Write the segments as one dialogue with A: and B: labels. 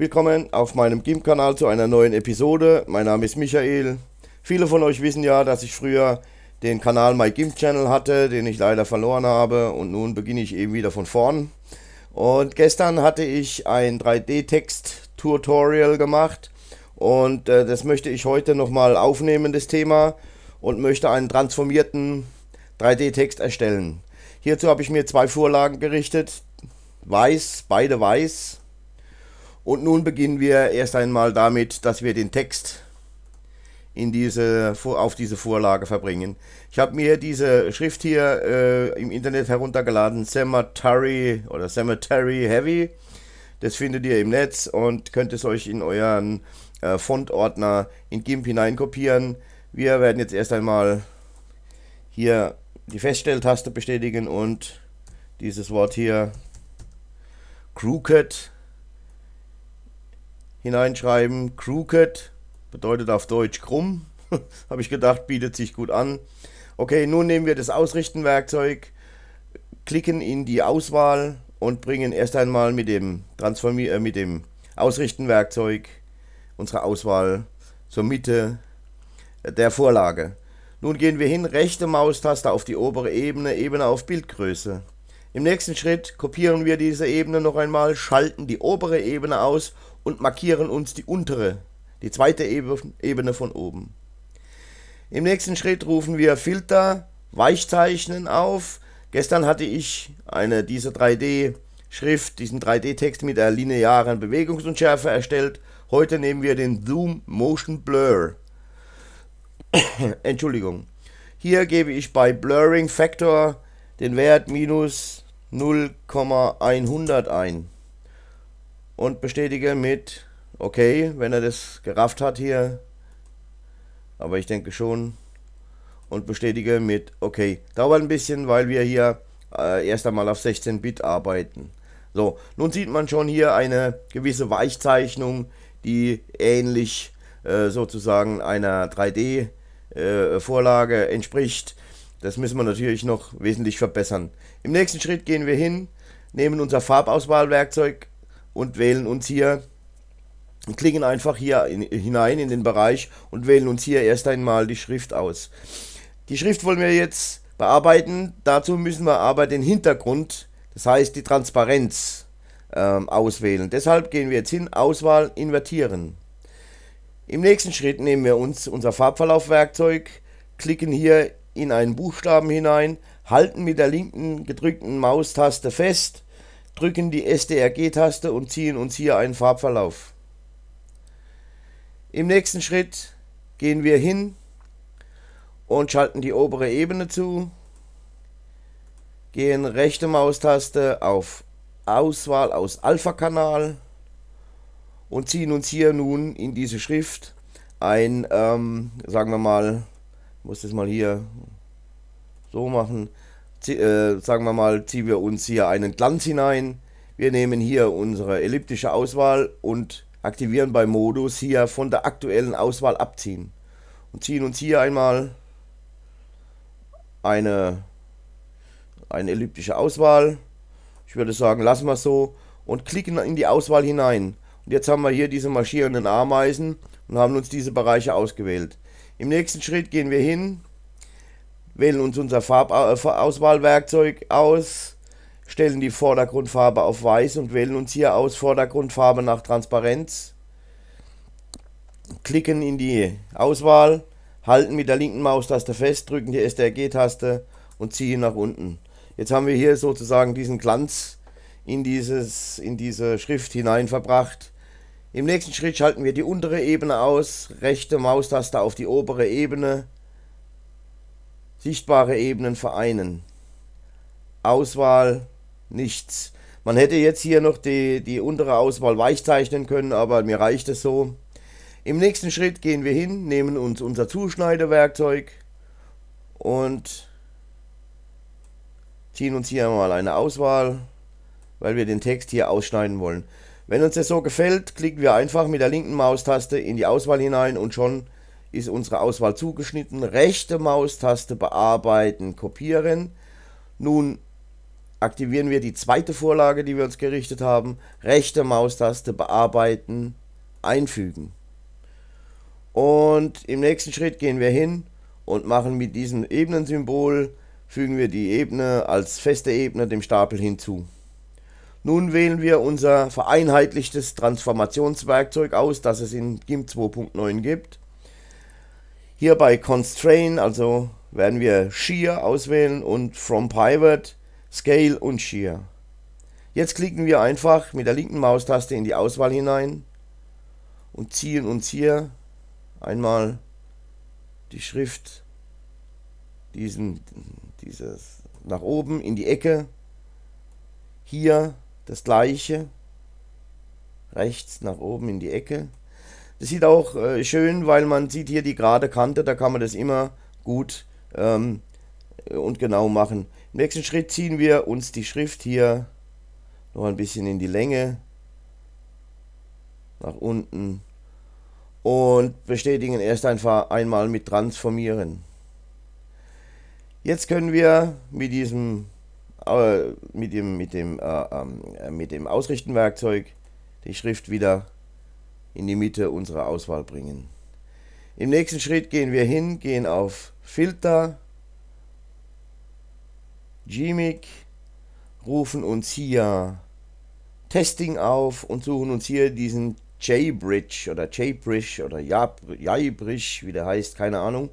A: Willkommen auf meinem GIMP-Kanal zu einer neuen Episode. Mein Name ist Michael. Viele von euch wissen ja, dass ich früher den Kanal MyGIMP-Channel hatte, den ich leider verloren habe und nun beginne ich eben wieder von vorn. Und gestern hatte ich ein 3D-Text-Tutorial gemacht und äh, das möchte ich heute nochmal aufnehmen, das Thema, und möchte einen transformierten 3D-Text erstellen. Hierzu habe ich mir zwei Vorlagen gerichtet. Weiß, beide weiß. Und nun beginnen wir erst einmal damit, dass wir den Text in diese, auf diese Vorlage verbringen. Ich habe mir diese Schrift hier äh, im Internet heruntergeladen, Cemetery oder Cemetery Heavy. Das findet ihr im Netz und könnt es euch in euren äh, Fontordner in GIMP hineinkopieren. Wir werden jetzt erst einmal hier die Feststelltaste bestätigen und dieses Wort hier Crooked hineinschreiben. Crooked bedeutet auf Deutsch krumm. Habe ich gedacht, bietet sich gut an. Okay, nun nehmen wir das Ausrichtenwerkzeug, klicken in die Auswahl und bringen erst einmal mit dem, Transformier äh, mit dem Ausrichtenwerkzeug unsere Auswahl zur Mitte der Vorlage. Nun gehen wir hin, rechte Maustaste auf die obere Ebene, Ebene auf Bildgröße. Im nächsten Schritt kopieren wir diese Ebene noch einmal, schalten die obere Ebene aus und markieren uns die untere, die zweite Ebene von oben. Im nächsten Schritt rufen wir Filter, Weichzeichnen auf. Gestern hatte ich eine dieser 3D-Schrift, diesen 3D-Text mit der linearen Bewegungsunschärfe erstellt. Heute nehmen wir den Zoom Motion Blur. Entschuldigung. Hier gebe ich bei Blurring Factor den Wert minus 0,100 ein und bestätige mit okay, wenn er das gerafft hat hier, aber ich denke schon und bestätige mit okay. Dauert ein bisschen, weil wir hier äh, erst einmal auf 16 Bit arbeiten. So, nun sieht man schon hier eine gewisse Weichzeichnung, die ähnlich äh, sozusagen einer 3D äh, Vorlage entspricht. Das müssen wir natürlich noch wesentlich verbessern. Im nächsten Schritt gehen wir hin, nehmen unser Farbauswahlwerkzeug und wählen uns hier, klicken einfach hier in, hinein in den Bereich und wählen uns hier erst einmal die Schrift aus. Die Schrift wollen wir jetzt bearbeiten. Dazu müssen wir aber den Hintergrund, das heißt die Transparenz, ähm, auswählen. Deshalb gehen wir jetzt hin, Auswahl, Invertieren. Im nächsten Schritt nehmen wir uns unser Farbverlaufwerkzeug, klicken hier in einen Buchstaben hinein, halten mit der linken gedrückten Maustaste fest, drücken die SDRG-Taste und ziehen uns hier einen Farbverlauf. Im nächsten Schritt gehen wir hin und schalten die obere Ebene zu, gehen rechte Maustaste auf Auswahl aus Alpha-Kanal und ziehen uns hier nun in diese Schrift ein, ähm, sagen wir mal, muss das mal hier so machen. Z äh, sagen wir mal, ziehen wir uns hier einen Glanz hinein. Wir nehmen hier unsere elliptische Auswahl und aktivieren bei Modus hier von der aktuellen Auswahl abziehen. Und ziehen uns hier einmal eine, eine elliptische Auswahl. Ich würde sagen, lassen wir es so und klicken in die Auswahl hinein. Und jetzt haben wir hier diese marschierenden Ameisen und haben uns diese Bereiche ausgewählt. Im nächsten Schritt gehen wir hin, wählen uns unser Farbauswahlwerkzeug äh, aus, stellen die Vordergrundfarbe auf Weiß und wählen uns hier aus Vordergrundfarbe nach Transparenz. Klicken in die Auswahl, halten mit der linken Maustaste fest, drücken die STRG-Taste und ziehen nach unten. Jetzt haben wir hier sozusagen diesen Glanz in, dieses, in diese Schrift hinein verbracht im nächsten Schritt schalten wir die untere Ebene aus, rechte Maustaste auf die obere Ebene, sichtbare Ebenen vereinen. Auswahl, nichts. Man hätte jetzt hier noch die, die untere Auswahl weichzeichnen können, aber mir reicht es so. Im nächsten Schritt gehen wir hin, nehmen uns unser Zuschneidewerkzeug und ziehen uns hier mal eine Auswahl, weil wir den Text hier ausschneiden wollen. Wenn uns das so gefällt, klicken wir einfach mit der linken Maustaste in die Auswahl hinein und schon ist unsere Auswahl zugeschnitten. Rechte Maustaste bearbeiten, kopieren. Nun aktivieren wir die zweite Vorlage, die wir uns gerichtet haben. Rechte Maustaste bearbeiten, einfügen. Und im nächsten Schritt gehen wir hin und machen mit diesem Ebenensymbol, fügen wir die Ebene als feste Ebene dem Stapel hinzu. Nun wählen wir unser vereinheitlichtes Transformationswerkzeug aus, das es in GIMP 2.9 gibt. Hier bei Constrain, also werden wir Shear auswählen und From Pivot, Scale und Shear. Jetzt klicken wir einfach mit der linken Maustaste in die Auswahl hinein und ziehen uns hier einmal die Schrift diesen, dieses nach oben in die Ecke. Hier das gleiche. Rechts nach oben in die Ecke. Das sieht auch äh, schön, weil man sieht hier die gerade Kante, da kann man das immer gut ähm, äh, und genau machen. Im nächsten Schritt ziehen wir uns die Schrift hier noch ein bisschen in die Länge, nach unten und bestätigen erst einfach einmal mit Transformieren. Jetzt können wir mit diesem äh, mit dem, mit dem, äh, ähm, äh, mit dem Ausrichtenwerkzeug die Schrift wieder in die Mitte unserer Auswahl bringen. Im nächsten Schritt gehen wir hin, gehen auf Filter, Gmic, rufen uns hier Testing auf und suchen uns hier diesen JBridge oder JBridge oder JBridge, wie der heißt, keine Ahnung,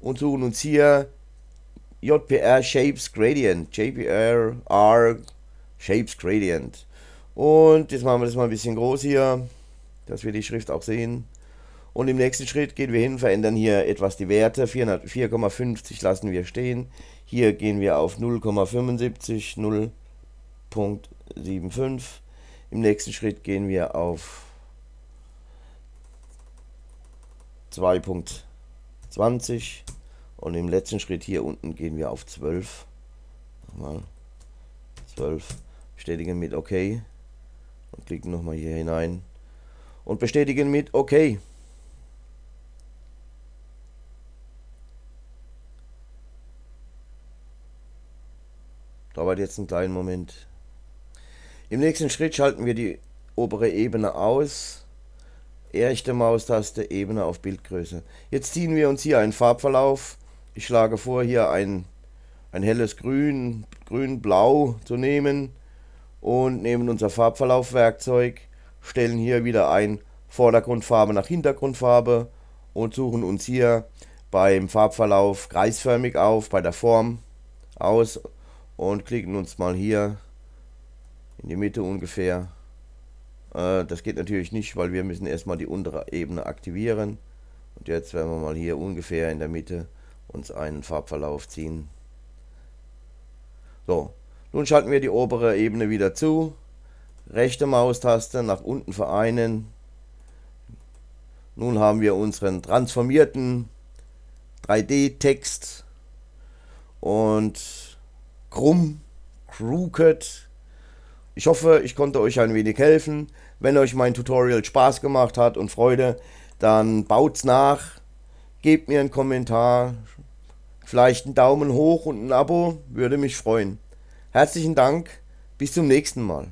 A: und suchen uns hier JPR Shapes Gradient. JPR R Shapes Gradient. Und jetzt machen wir das mal ein bisschen groß hier, dass wir die Schrift auch sehen. Und im nächsten Schritt gehen wir hin, verändern hier etwas die Werte. 4,50 lassen wir stehen. Hier gehen wir auf 0,75, 0,75. Im nächsten Schritt gehen wir auf 2,20. Und im letzten Schritt hier unten gehen wir auf 12. Nochmal 12. Bestätigen mit OK. Und klicken nochmal hier hinein. Und bestätigen mit OK. Dauert jetzt einen kleinen Moment. Im nächsten Schritt schalten wir die obere Ebene aus. Erste Maustaste, Ebene auf Bildgröße. Jetzt ziehen wir uns hier einen Farbverlauf ich schlage vor, hier ein, ein helles Grün, Grün-Blau zu nehmen und nehmen unser Farbverlaufwerkzeug, stellen hier wieder ein Vordergrundfarbe nach Hintergrundfarbe und suchen uns hier beim Farbverlauf kreisförmig auf, bei der Form aus und klicken uns mal hier in die Mitte ungefähr. Äh, das geht natürlich nicht, weil wir müssen erstmal die untere Ebene aktivieren. Und jetzt werden wir mal hier ungefähr in der Mitte uns einen Farbverlauf ziehen. So, nun schalten wir die obere Ebene wieder zu. Rechte Maustaste nach unten vereinen. Nun haben wir unseren transformierten 3D-Text und krumm, crooked. Ich hoffe, ich konnte euch ein wenig helfen. Wenn euch mein Tutorial Spaß gemacht hat und Freude, dann baut's nach, Gebt mir einen Kommentar, vielleicht einen Daumen hoch und ein Abo, würde mich freuen. Herzlichen Dank, bis zum nächsten Mal.